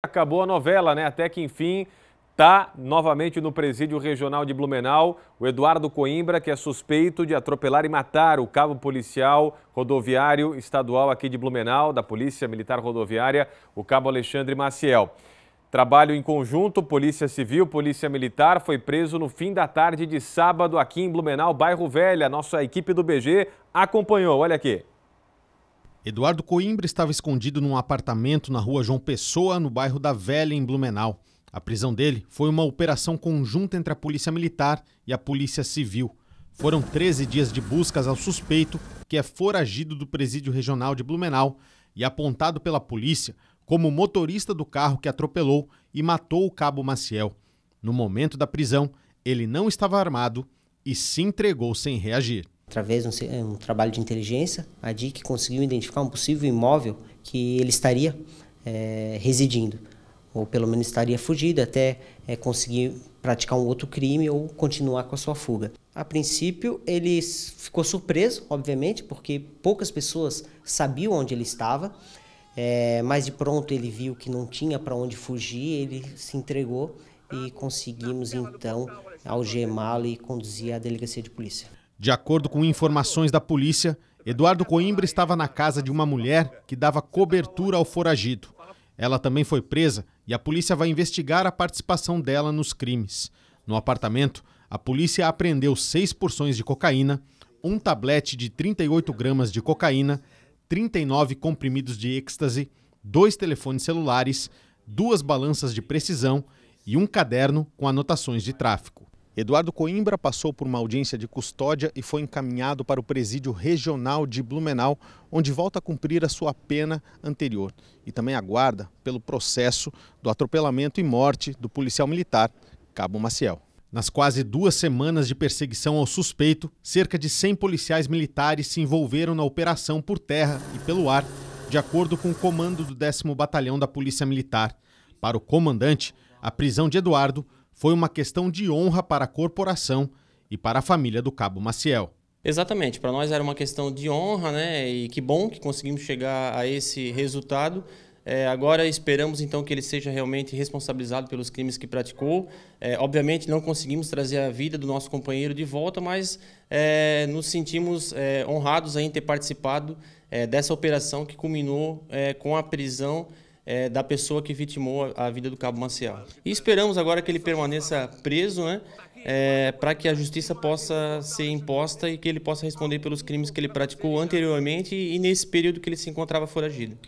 Acabou a novela, né? Até que enfim tá novamente no presídio regional de Blumenau o Eduardo Coimbra, que é suspeito de atropelar e matar o cabo policial rodoviário estadual aqui de Blumenau, da Polícia Militar Rodoviária, o cabo Alexandre Maciel. Trabalho em conjunto, Polícia Civil, Polícia Militar, foi preso no fim da tarde de sábado aqui em Blumenau, bairro Velha. Nossa equipe do BG acompanhou, olha aqui. Eduardo Coimbra estava escondido num apartamento na rua João Pessoa, no bairro da Velha, em Blumenau. A prisão dele foi uma operação conjunta entre a Polícia Militar e a Polícia Civil. Foram 13 dias de buscas ao suspeito, que é foragido do Presídio Regional de Blumenau e apontado pela polícia como motorista do carro que atropelou e matou o cabo Maciel. No momento da prisão, ele não estava armado e se entregou sem reagir através de um, eh, um, trabalho de inteligência, a DIC conseguiu identificar um possível imóvel que ele estaria é, residindo, ou pelo menos estaria fugido até é, conseguir praticar um outro crime ou continuar com a sua fuga. A princípio, ele ficou surpreso, obviamente, porque poucas pessoas sabiam onde ele estava, é, mas de pronto ele viu que não tinha para onde fugir, ele se entregou e conseguimos então algemá-lo e conduzir à delegacia de polícia. De acordo com informações da polícia, Eduardo Coimbra estava na casa de uma mulher que dava cobertura ao foragido. Ela também foi presa e a polícia vai investigar a participação dela nos crimes. No apartamento, a polícia apreendeu seis porções de cocaína, um tablete de 38 gramas de cocaína, 39 comprimidos de êxtase, dois telefones celulares, duas balanças de precisão e um caderno com anotações de tráfico. Eduardo Coimbra passou por uma audiência de custódia e foi encaminhado para o presídio regional de Blumenau, onde volta a cumprir a sua pena anterior. E também aguarda pelo processo do atropelamento e morte do policial militar Cabo Maciel. Nas quase duas semanas de perseguição ao suspeito, cerca de 100 policiais militares se envolveram na operação por terra e pelo ar, de acordo com o comando do 10 Batalhão da Polícia Militar. Para o comandante, a prisão de Eduardo foi uma questão de honra para a corporação e para a família do Cabo Maciel. Exatamente, para nós era uma questão de honra, né? E que bom que conseguimos chegar a esse resultado. É, agora esperamos então que ele seja realmente responsabilizado pelos crimes que praticou. É, obviamente não conseguimos trazer a vida do nosso companheiro de volta, mas é, nos sentimos é, honrados em ter participado é, dessa operação que culminou é, com a prisão é, da pessoa que vitimou a, vida do cabo Maciel. E esperamos agora que ele permaneça preso, né? É, para que a justiça possa ser imposta e que ele possa responder pelos crimes que ele praticou anteriormente e nesse período que ele se encontrava foragido.